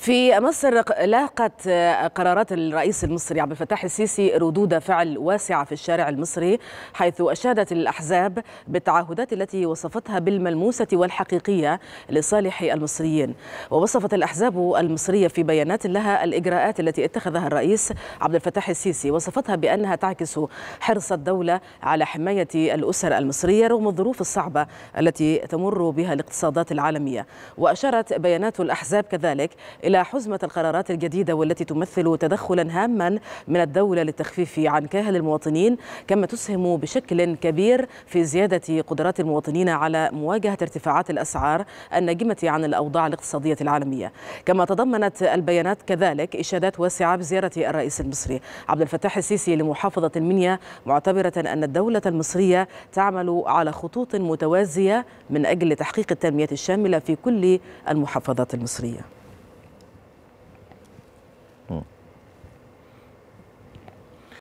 في مصر لاقت قرارات الرئيس المصري عبد الفتاح السيسي ردود فعل واسعه في الشارع المصري حيث اشادت الاحزاب بالتعهدات التي وصفتها بالملموسه والحقيقيه لصالح المصريين ووصفت الاحزاب المصريه في بيانات لها الاجراءات التي اتخذها الرئيس عبد الفتاح السيسي وصفتها بانها تعكس حرص الدوله على حمايه الاسر المصريه رغم الظروف الصعبه التي تمر بها الاقتصادات العالميه واشارت بيانات الاحزاب كذلك الى حزمة القرارات الجديدة والتي تمثل تدخلا هاما من الدولة للتخفيف عن كاهل المواطنين كما تسهم بشكل كبير في زيادة قدرات المواطنين على مواجهة ارتفاعات الأسعار الناجمة عن الأوضاع الاقتصادية العالمية كما تضمنت البيانات كذلك إشادات واسعة بزيارة الرئيس المصري عبد الفتاح السيسي لمحافظة المنيا معتبرة أن الدولة المصرية تعمل على خطوط متوازية من أجل تحقيق التنمية الشاملة في كل المحافظات المصرية